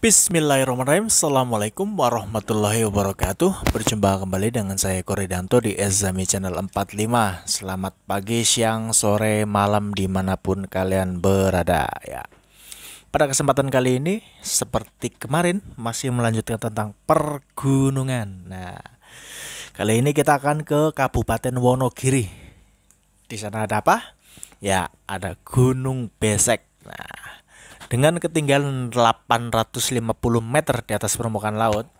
Bismillahirrahmanirrahim Assalamualaikum warahmatullahi wabarakatuh Berjumpa kembali dengan saya Koredanto di Ezami Channel 45 Selamat pagi, siang, sore, malam dimanapun kalian berada ya. Pada kesempatan kali ini Seperti kemarin masih melanjutkan tentang pergunungan Nah Kali ini kita akan ke Kabupaten Wonogiri Di sana ada apa? Ya ada Gunung Besek Nah dengan ketinggian 850 meter di atas permukaan laut.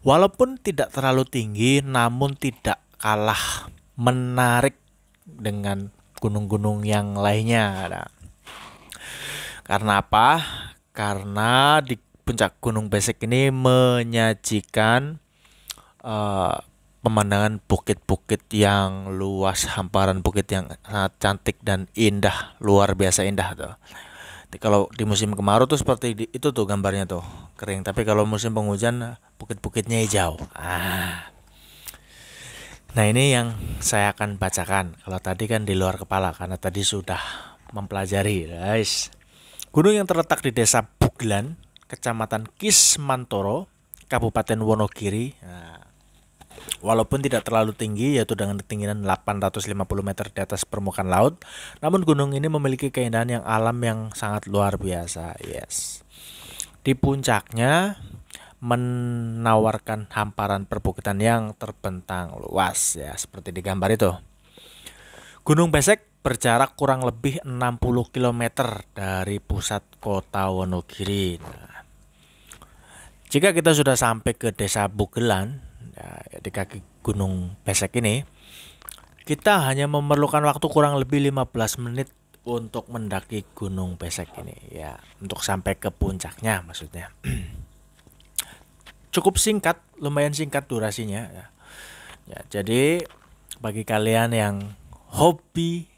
Walaupun tidak terlalu tinggi, namun tidak kalah menarik dengan gunung-gunung yang lainnya. karena apa? Karena di puncak Gunung Besek ini menyajikan uh, pemandangan bukit-bukit yang luas, hamparan bukit yang sangat cantik dan indah, luar biasa indah tuh kalau di musim kemarau tuh seperti di, itu tuh gambarnya tuh kering tapi kalau musim penghujan bukit-bukitnya hijau ah nah ini yang saya akan bacakan kalau tadi kan di luar kepala karena tadi sudah mempelajari guys gunung yang terletak di desa Buglan kecamatan Kismantoro Kabupaten Wonogiri nah, Walaupun tidak terlalu tinggi yaitu dengan ketinggian 850 meter di atas permukaan laut, namun gunung ini memiliki keindahan yang alam yang sangat luar biasa. Yes. Di puncaknya menawarkan hamparan perbukitan yang terbentang luas ya seperti di gambar itu. Gunung Besek berjarak kurang lebih 60 km dari pusat kota Wonogiri. Nah, jika kita sudah sampai ke desa Bugelan, ya, di kaki Gunung Besek ini kita hanya memerlukan waktu kurang lebih 15 menit untuk mendaki Gunung Besek ini ya untuk sampai ke puncaknya maksudnya cukup singkat lumayan singkat durasinya ya, ya jadi bagi kalian yang hobi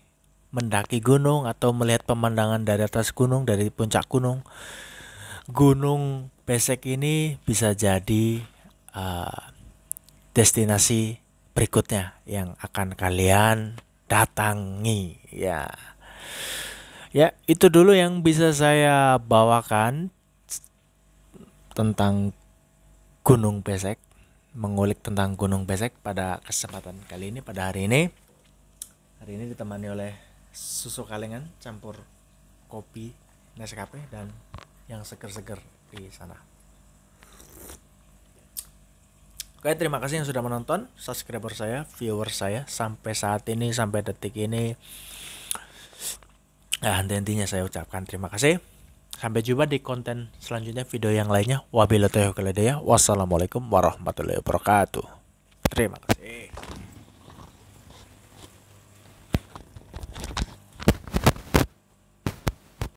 mendaki gunung atau melihat pemandangan dari atas gunung dari puncak gunung Gunung Besek ini bisa jadi uh, destinasi berikutnya yang akan kalian datangi ya ya itu dulu yang bisa saya bawakan tentang Gunung Besek mengulik tentang Gunung Besek pada kesempatan kali ini pada hari ini hari ini ditemani oleh susu kalengan campur kopi Nescafe dan yang seger-seger di sana. Oke, terima kasih yang sudah menonton, subscriber saya, viewer saya sampai saat ini sampai detik ini. Nah, henti-hentinya saya ucapkan terima kasih. Sampai jumpa di konten selanjutnya video yang lainnya. Wabillahi taufiq Wassalamualaikum warahmatullahi wabarakatuh. Terima kasih.